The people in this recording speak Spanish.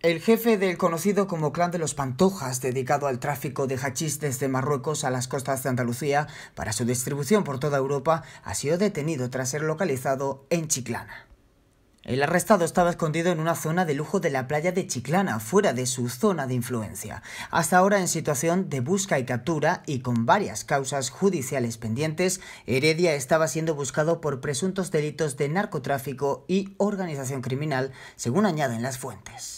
El jefe del conocido como Clan de los Pantojas, dedicado al tráfico de hachís desde Marruecos a las costas de Andalucía para su distribución por toda Europa, ha sido detenido tras ser localizado en Chiclana. El arrestado estaba escondido en una zona de lujo de la playa de Chiclana, fuera de su zona de influencia, hasta ahora en situación de busca y captura y con varias causas judiciales pendientes, Heredia estaba siendo buscado por presuntos delitos de narcotráfico y organización criminal, según añaden las fuentes.